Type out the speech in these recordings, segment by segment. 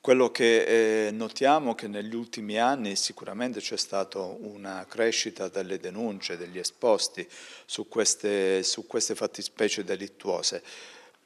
Quello che eh, notiamo è che negli ultimi anni sicuramente c'è stata una crescita delle denunce, degli esposti su queste, su queste fattispecie delittuose,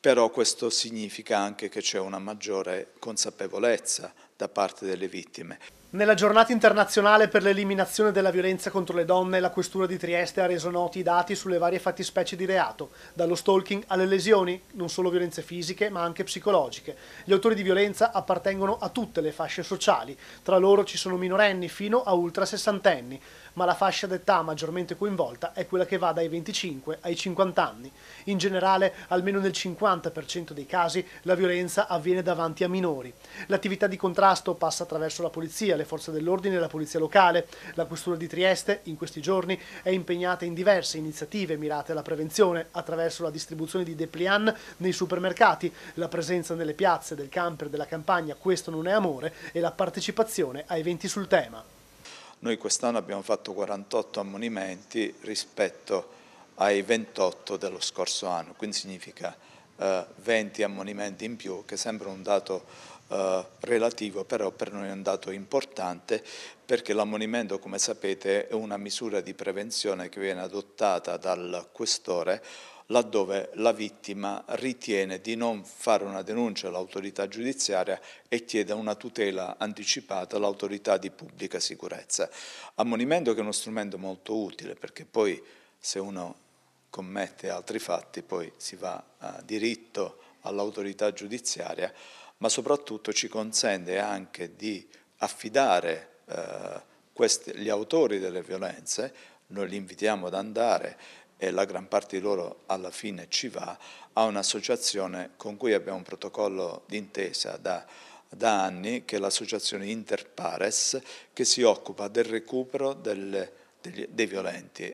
però questo significa anche che c'è una maggiore consapevolezza da parte delle vittime. Nella giornata internazionale per l'eliminazione della violenza contro le donne, la Questura di Trieste ha reso noti i dati sulle varie fattispecie di reato, dallo stalking alle lesioni, non solo violenze fisiche ma anche psicologiche. Gli autori di violenza appartengono a tutte le fasce sociali, tra loro ci sono minorenni fino a ultra sessantenni, ma la fascia d'età maggiormente coinvolta è quella che va dai 25 ai 50 anni. In generale, almeno nel 50% dei casi, la violenza avviene davanti a minori. L'attività di contrasto contrasto passa attraverso la polizia, le forze dell'ordine e la polizia locale. La Questura di Trieste in questi giorni è impegnata in diverse iniziative mirate alla prevenzione attraverso la distribuzione di Deplian nei supermercati, la presenza nelle piazze del camper della campagna Questo non è amore e la partecipazione a eventi sul tema. Noi quest'anno abbiamo fatto 48 ammonimenti rispetto ai 28 dello scorso anno, quindi significa 20 eh, ammonimenti in più, che sembra un dato eh, relativo, però per noi è un dato importante perché l'ammonimento, come sapete, è una misura di prevenzione che viene adottata dal questore laddove la vittima ritiene di non fare una denuncia all'autorità giudiziaria e chiede una tutela anticipata all'autorità di pubblica sicurezza. Ammonimento che è uno strumento molto utile perché poi se uno commette altri fatti poi si va a eh, diritto all'autorità giudiziaria ma soprattutto ci consente anche di affidare eh, questi, gli autori delle violenze, noi li invitiamo ad andare e la gran parte di loro alla fine ci va, a un'associazione con cui abbiamo un protocollo d'intesa da, da, anni, che è l'associazione Interpares, che si occupa del recupero delle, degli, dei violenti.